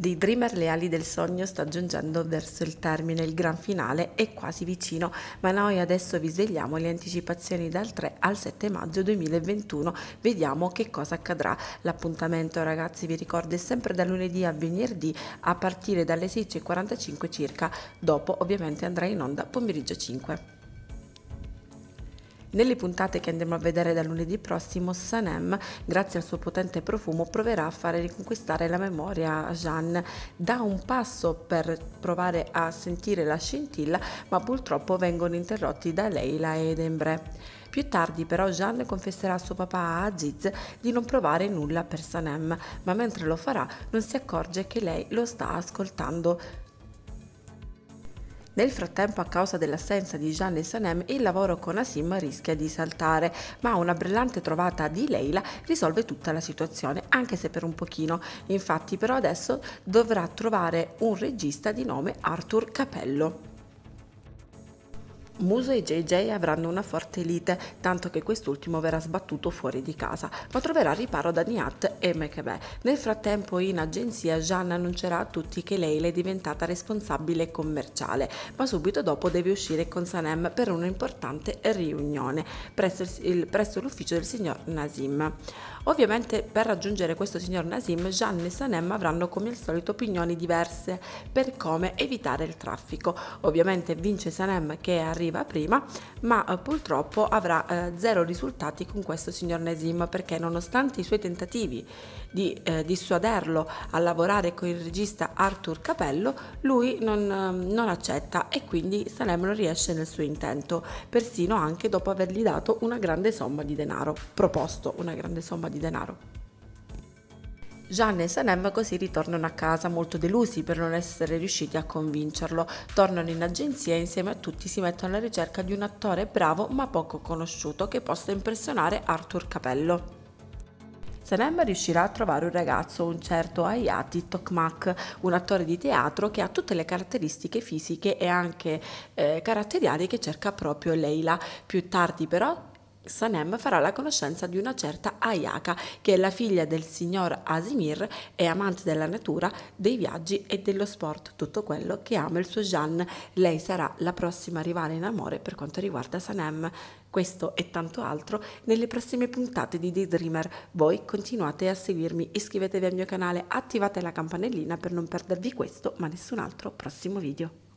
di Dreamer Leali del sogno sta giungendo verso il termine, il gran finale è quasi vicino, ma noi adesso vi svegliamo le anticipazioni dal 3 al 7 maggio 2021, vediamo che cosa accadrà. L'appuntamento ragazzi vi ricordo è sempre da lunedì a venerdì a partire dalle 6.45 circa, dopo ovviamente andrà in onda pomeriggio 5. Nelle puntate che andremo a vedere da lunedì prossimo, Sanem, grazie al suo potente profumo, proverà a fare riconquistare la memoria a Jeanne. Dà un passo per provare a sentire la scintilla, ma purtroppo vengono interrotti da Leila ed Embre. Più tardi però Jeanne confesserà a suo papà Aziz di non provare nulla per Sanem, ma mentre lo farà non si accorge che lei lo sta ascoltando. Nel frattempo, a causa dell'assenza di Jeanne e Sanem, il lavoro con Asim rischia di saltare, ma una brillante trovata di Leila risolve tutta la situazione, anche se per un pochino. Infatti, però adesso dovrà trovare un regista di nome Arthur Capello. Muso e JJ avranno una forte lite, tanto che quest'ultimo verrà sbattuto fuori di casa, ma troverà riparo da Niat e Mekebe. Nel frattempo in agenzia Jeanne annuncerà a tutti che Leila è diventata responsabile commerciale, ma subito dopo deve uscire con Sanem per un'importante riunione presso, l'ufficio del signor Nasim. Ovviamente per raggiungere questo signor Nasim, Jeanne e Sanem avranno come al solito opinioni diverse per come evitare il traffico. Ovviamente vince Sanem che arriva prima, ma eh, purtroppo avrà eh, zero risultati con questo signor Nasim perché nonostante i suoi tentativi di eh, dissuaderlo a lavorare con il regista Arthur Capello, lui non, eh, non accetta e quindi Sanem non riesce nel suo intento, persino anche dopo avergli dato una grande somma di denaro, proposto una grande somma di denaro. Jeanne e Sanem così ritornano a casa molto delusi per non essere riusciti a convincerlo. Tornano in agenzia e insieme a tutti si mettono alla ricerca di un attore bravo ma poco conosciuto che possa impressionare Arthur Capello. Sanem riuscirà a trovare un ragazzo, un certo Ayati Tokmak, un attore di teatro che ha tutte le caratteristiche fisiche e anche eh, caratteriali che cerca proprio Leila. Più tardi però Sanem farà la conoscenza di una certa Ayaka, che è la figlia del signor Asimir e amante della natura, dei viaggi e dello sport, tutto quello che ama il suo Jean. Lei sarà la prossima rivale in amore per quanto riguarda Sanem. Questo e tanto altro nelle prossime puntate di The Dreamer. Voi continuate a seguirmi, iscrivetevi al mio canale, attivate la campanellina per non perdervi questo ma nessun altro prossimo video.